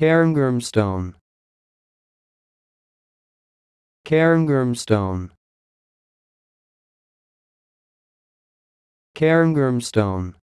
Cairngormstone Cairngormstone Cairngormstone